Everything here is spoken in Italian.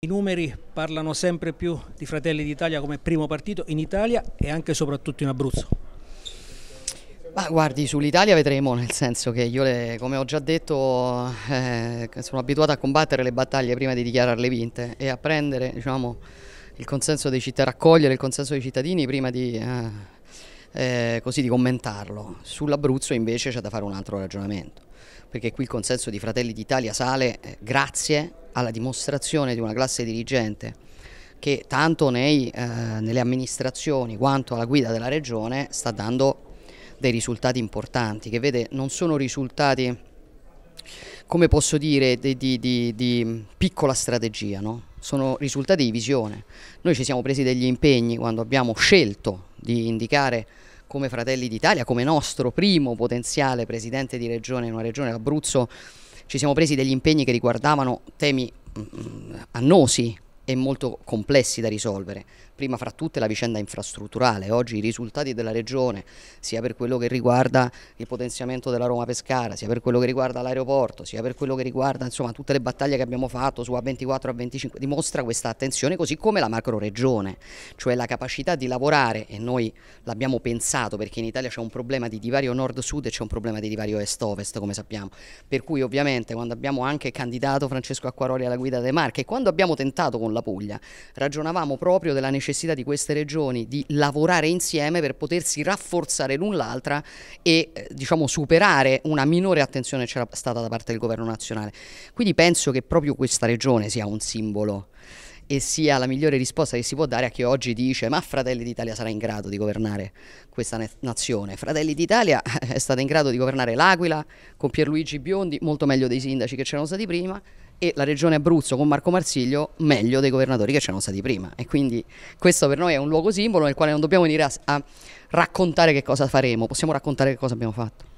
I numeri parlano sempre più di Fratelli d'Italia come primo partito in Italia e anche e soprattutto in Abruzzo. Ma guardi, sull'Italia vedremo, nel senso che io, le, come ho già detto, eh, sono abituato a combattere le battaglie prima di dichiararle vinte e a prendere diciamo, il consenso dei cittadini, raccogliere il consenso dei cittadini prima di, eh, eh, così, di commentarlo. Sull'Abruzzo invece c'è da fare un altro ragionamento, perché qui il consenso di Fratelli d'Italia sale eh, grazie alla dimostrazione di una classe dirigente che tanto nei, eh, nelle amministrazioni quanto alla guida della regione sta dando dei risultati importanti, che vede non sono risultati, come posso dire, di, di, di, di piccola strategia, no? sono risultati di visione. Noi ci siamo presi degli impegni quando abbiamo scelto di indicare come Fratelli d'Italia, come nostro primo potenziale presidente di regione in una regione, l'Abruzzo, ci siamo presi degli impegni che riguardavano temi mm, mm, annosi e molto complessi da risolvere. Prima fra tutte la vicenda infrastrutturale, oggi i risultati della regione, sia per quello che riguarda il potenziamento della Roma Pescara, sia per quello che riguarda l'aeroporto, sia per quello che riguarda insomma, tutte le battaglie che abbiamo fatto su A24 a 25, dimostra questa attenzione così come la macro regione, cioè la capacità di lavorare e noi l'abbiamo pensato perché in Italia c'è un problema di divario nord-sud e c'è un problema di divario est-ovest come sappiamo, per cui ovviamente quando abbiamo anche candidato Francesco Acquaroli alla guida dei Marche e quando abbiamo tentato con la Puglia. Ragionavamo proprio della necessità di queste regioni di lavorare insieme per potersi rafforzare l'un l'altra e eh, diciamo, superare una minore attenzione che c'era stata da parte del governo nazionale. Quindi penso che proprio questa regione sia un simbolo e sia la migliore risposta che si può dare a chi oggi dice ma Fratelli d'Italia sarà in grado di governare questa nazione. Fratelli d'Italia eh, è stata in grado di governare l'Aquila con Pierluigi Biondi molto meglio dei sindaci che c'erano stati prima, e la regione Abruzzo con Marco Marsiglio meglio dei governatori che c'erano stati prima e quindi questo per noi è un luogo simbolo nel quale non dobbiamo venire a, a raccontare che cosa faremo, possiamo raccontare che cosa abbiamo fatto.